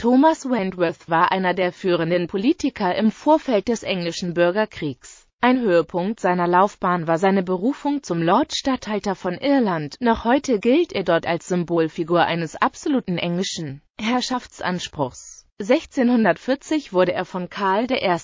Thomas Wentworth war einer der führenden Politiker im Vorfeld des englischen Bürgerkriegs. Ein Höhepunkt seiner Laufbahn war seine Berufung zum Lord-Statthalter von Irland. Noch heute gilt er dort als Symbolfigur eines absoluten englischen Herrschaftsanspruchs. 1640 wurde er von Karl I.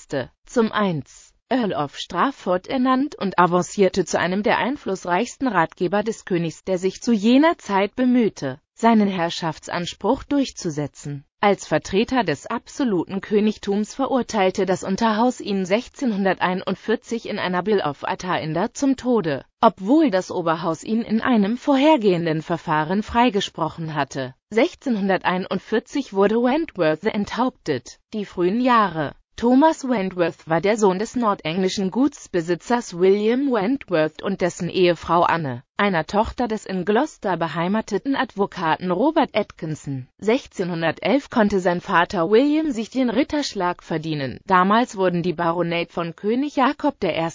zum 1. Earl of Strafford ernannt und avancierte zu einem der einflussreichsten Ratgeber des Königs, der sich zu jener Zeit bemühte, seinen Herrschaftsanspruch durchzusetzen. Als Vertreter des absoluten Königtums verurteilte das Unterhaus ihn 1641 in einer Bill of Attainder zum Tode, obwohl das Oberhaus ihn in einem vorhergehenden Verfahren freigesprochen hatte. 1641 wurde Wentworth enthauptet. Die frühen Jahre Thomas Wentworth war der Sohn des nordenglischen Gutsbesitzers William Wentworth und dessen Ehefrau Anne, einer Tochter des in Gloucester beheimateten Advokaten Robert Atkinson. 1611 konnte sein Vater William sich den Ritterschlag verdienen. Damals wurden die Baronet von König Jakob I.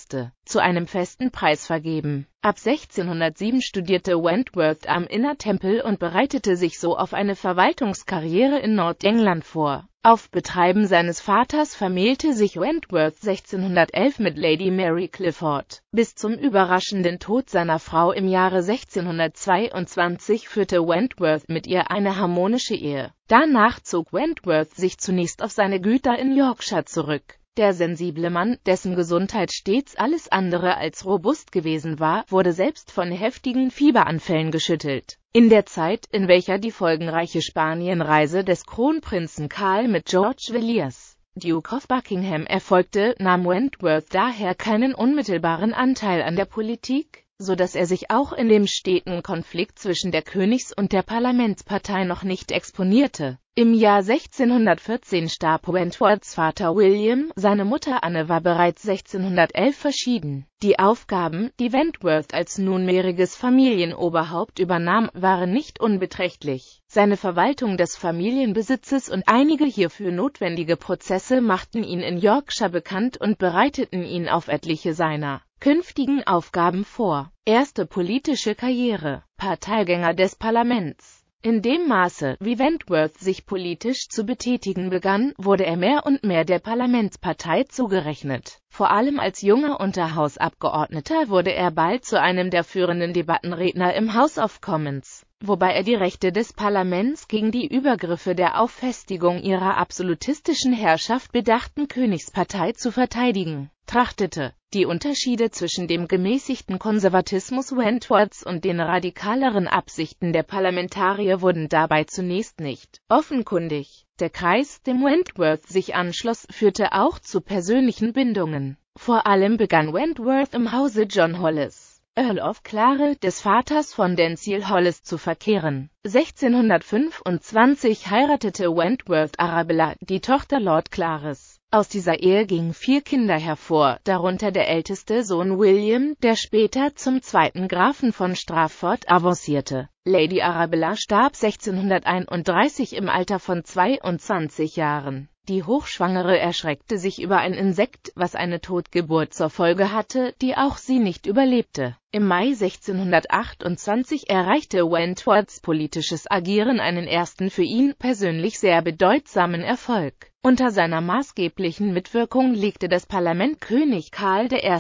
zu einem festen Preis vergeben. Ab 1607 studierte Wentworth am Inner Temple und bereitete sich so auf eine Verwaltungskarriere in Nordengland vor. Auf Betreiben seines Vaters vermählte sich Wentworth 1611 mit Lady Mary Clifford. Bis zum überraschenden Tod seiner Frau im Jahre 1622 führte Wentworth mit ihr eine harmonische Ehe. Danach zog Wentworth sich zunächst auf seine Güter in Yorkshire zurück der sensible Mann, dessen Gesundheit stets alles andere als robust gewesen war, wurde selbst von heftigen Fieberanfällen geschüttelt. In der Zeit, in welcher die folgenreiche Spanienreise des Kronprinzen Karl mit George Villiers, Duke of Buckingham, erfolgte, nahm Wentworth daher keinen unmittelbaren Anteil an der Politik, so dass er sich auch in dem steten Konflikt zwischen der Königs- und der Parlamentspartei noch nicht exponierte im Jahr 1614 starb Wentworths Vater William, seine Mutter Anne war bereits 1611 verschieden. Die Aufgaben, die Wentworth als nunmehriges Familienoberhaupt übernahm, waren nicht unbeträchtlich. Seine Verwaltung des Familienbesitzes und einige hierfür notwendige Prozesse machten ihn in Yorkshire bekannt und bereiteten ihn auf etliche seiner künftigen Aufgaben vor. Erste politische Karriere Parteigänger des Parlaments in dem Maße, wie Wentworth sich politisch zu betätigen begann, wurde er mehr und mehr der Parlamentspartei zugerechnet. Vor allem als junger Unterhausabgeordneter wurde er bald zu einem der führenden Debattenredner im House of Commons, wobei er die Rechte des Parlaments gegen die Übergriffe der Auffestigung ihrer absolutistischen Herrschaft bedachten Königspartei zu verteidigen trachtete die Unterschiede zwischen dem gemäßigten Konservatismus Wentworths und den radikaleren Absichten der Parlamentarier wurden dabei zunächst nicht offenkundig. Der Kreis, dem Wentworth sich anschloss, führte auch zu persönlichen Bindungen. Vor allem begann Wentworth im Hause John Hollis, Earl of Clare, des Vaters von Denzil Hollis, zu verkehren. 1625 heiratete Wentworth Arabella, die Tochter Lord Clares. Aus dieser Ehe gingen vier Kinder hervor, darunter der älteste Sohn William, der später zum zweiten Grafen von Strafford avancierte. Lady Arabella starb 1631 im Alter von 22 Jahren. Die Hochschwangere erschreckte sich über ein Insekt, was eine Totgeburt zur Folge hatte, die auch sie nicht überlebte. Im Mai 1628 erreichte Wentworths politisches Agieren einen ersten für ihn persönlich sehr bedeutsamen Erfolg. Unter seiner maßgeblichen Mitwirkung legte das Parlament König Karl I.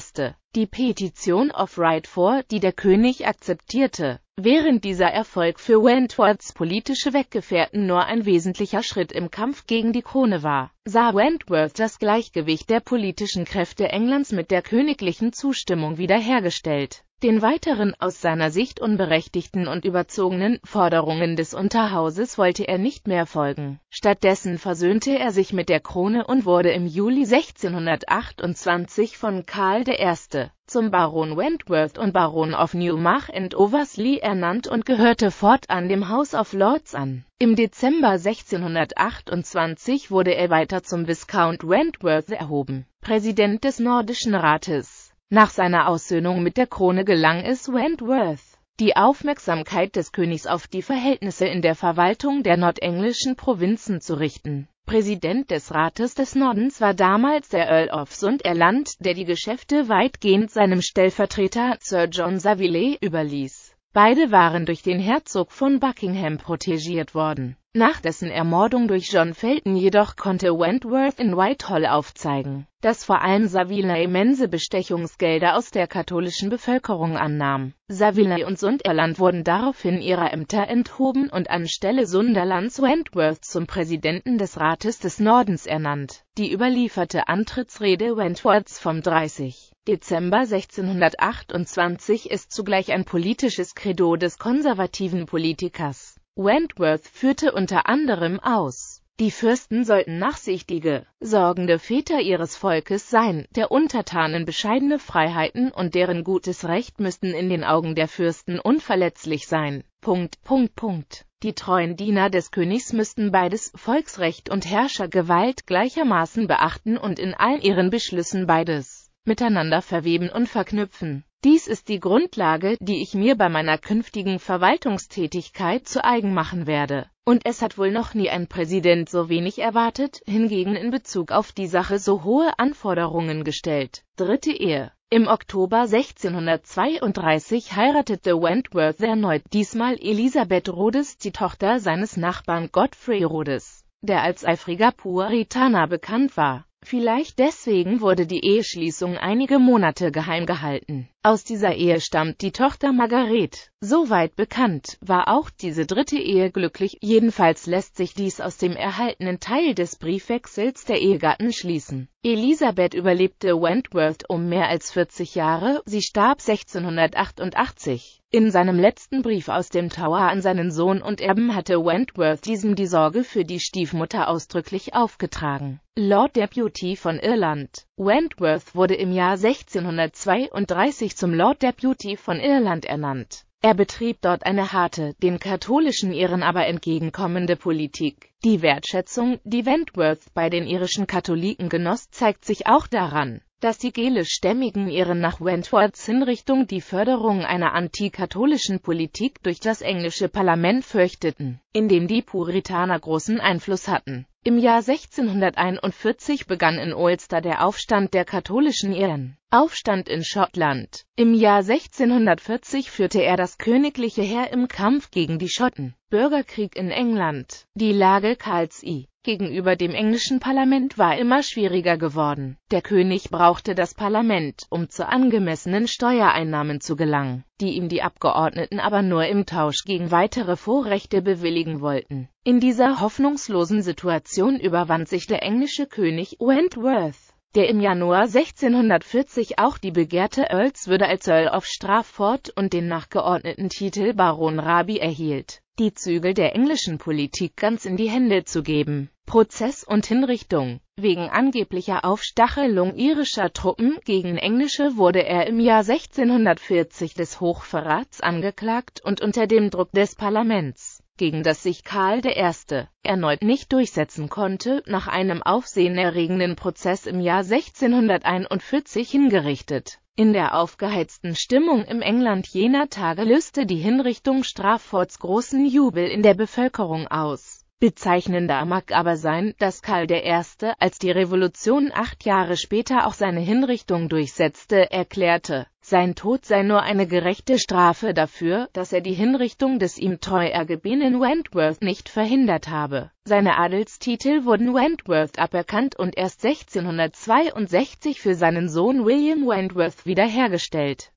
die Petition of Right vor, die der König akzeptierte. Während dieser Erfolg für Wentworths politische Weggefährten nur ein wesentlicher Schritt im Kampf gegen die Krone war, sah Wentworth das Gleichgewicht der politischen Kräfte Englands mit der königlichen Zustimmung wiederhergestellt. Den weiteren aus seiner Sicht unberechtigten und überzogenen Forderungen des Unterhauses wollte er nicht mehr folgen. Stattdessen versöhnte er sich mit der Krone und wurde im Juli 1628 von Karl I. zum Baron Wentworth und Baron of Newmarch and Oversley ernannt und gehörte fortan dem House of Lords an. Im Dezember 1628 wurde er weiter zum Viscount Wentworth erhoben, Präsident des Nordischen Rates. Nach seiner Aussöhnung mit der Krone gelang es Wentworth, die Aufmerksamkeit des Königs auf die Verhältnisse in der Verwaltung der nordenglischen Provinzen zu richten. Präsident des Rates des Nordens war damals der Earl of Sund Erland, der die Geschäfte weitgehend seinem Stellvertreter Sir John Savile überließ. Beide waren durch den Herzog von Buckingham protegiert worden. Nach dessen Ermordung durch John Felton jedoch konnte Wentworth in Whitehall aufzeigen, dass vor allem Savile immense Bestechungsgelder aus der katholischen Bevölkerung annahm. Savile und Sunderland wurden daraufhin ihrer Ämter enthoben und anstelle Sunderlands Wentworth zum Präsidenten des Rates des Nordens ernannt. Die überlieferte Antrittsrede Wentworths vom 30. Dezember 1628 ist zugleich ein politisches Credo des konservativen Politikers. Wentworth führte unter anderem aus, die Fürsten sollten nachsichtige, sorgende Väter ihres Volkes sein, der Untertanen bescheidene Freiheiten und deren gutes Recht müssten in den Augen der Fürsten unverletzlich sein. Punkt, Punkt, Punkt. Die treuen Diener des Königs müssten beides, Volksrecht und Herrschergewalt, gleichermaßen beachten und in allen ihren Beschlüssen beides miteinander verweben und verknüpfen. Dies ist die Grundlage, die ich mir bei meiner künftigen Verwaltungstätigkeit zu eigen machen werde. Und es hat wohl noch nie ein Präsident so wenig erwartet, hingegen in Bezug auf die Sache so hohe Anforderungen gestellt. Dritte Ehe im Oktober 1632 heiratete Wentworth erneut, diesmal Elisabeth Rhodes, die Tochter seines Nachbarn Godfrey Rhodes, der als eifriger Puritaner bekannt war. Vielleicht deswegen wurde die Eheschließung einige Monate geheim gehalten. Aus dieser Ehe stammt die Tochter Margaret. Soweit bekannt, war auch diese dritte Ehe glücklich, jedenfalls lässt sich dies aus dem erhaltenen Teil des Briefwechsels der Ehegatten schließen. Elisabeth überlebte Wentworth um mehr als 40 Jahre, sie starb 1688. In seinem letzten Brief aus dem Tower an seinen Sohn und Erben hatte Wentworth diesem die Sorge für die Stiefmutter ausdrücklich aufgetragen. Lord Deputy von Irland. Wentworth wurde im Jahr 1632 schließlich zum Lord Deputy von Irland ernannt. Er betrieb dort eine harte, den katholischen Iren aber entgegenkommende Politik. Die Wertschätzung, die Wentworth bei den irischen Katholiken genoss, zeigt sich auch daran, dass die Gele-Stämmigen ihren nach Wentworths Hinrichtung die Förderung einer antikatholischen Politik durch das englische Parlament fürchteten, in dem die Puritaner großen Einfluss hatten. Im Jahr 1641 begann in Ulster der Aufstand der katholischen Iren. Aufstand in Schottland. Im Jahr 1640 führte er das königliche Heer im Kampf gegen die Schotten. Bürgerkrieg in England. Die Lage Karls I gegenüber dem englischen Parlament war immer schwieriger geworden. Der König brauchte das Parlament, um zu angemessenen Steuereinnahmen zu gelangen, die ihm die Abgeordneten aber nur im Tausch gegen weitere Vorrechte bewilligen wollten. In dieser hoffnungslosen Situation überwand sich der englische König Wentworth der im Januar 1640 auch die begehrte Earlswürde als Earl of Strafford und den nachgeordneten Titel Baron Rabi erhielt die Zügel der englischen Politik ganz in die Hände zu geben. Prozess und Hinrichtung. Wegen angeblicher Aufstachelung irischer Truppen gegen Englische wurde er im Jahr 1640 des Hochverrats angeklagt und unter dem Druck des Parlaments, gegen das sich Karl I. erneut nicht durchsetzen konnte, nach einem aufsehenerregenden Prozess im Jahr 1641 hingerichtet. In der aufgeheizten Stimmung im England jener Tage löste die Hinrichtung Straffords großen Jubel in der Bevölkerung aus. Bezeichnender mag aber sein, dass Karl I., als die Revolution acht Jahre später auch seine Hinrichtung durchsetzte, erklärte, sein Tod sei nur eine gerechte Strafe dafür, dass er die Hinrichtung des ihm treu ergebenen Wentworth nicht verhindert habe. Seine Adelstitel wurden Wentworth aberkannt und erst 1662 für seinen Sohn William Wentworth wiederhergestellt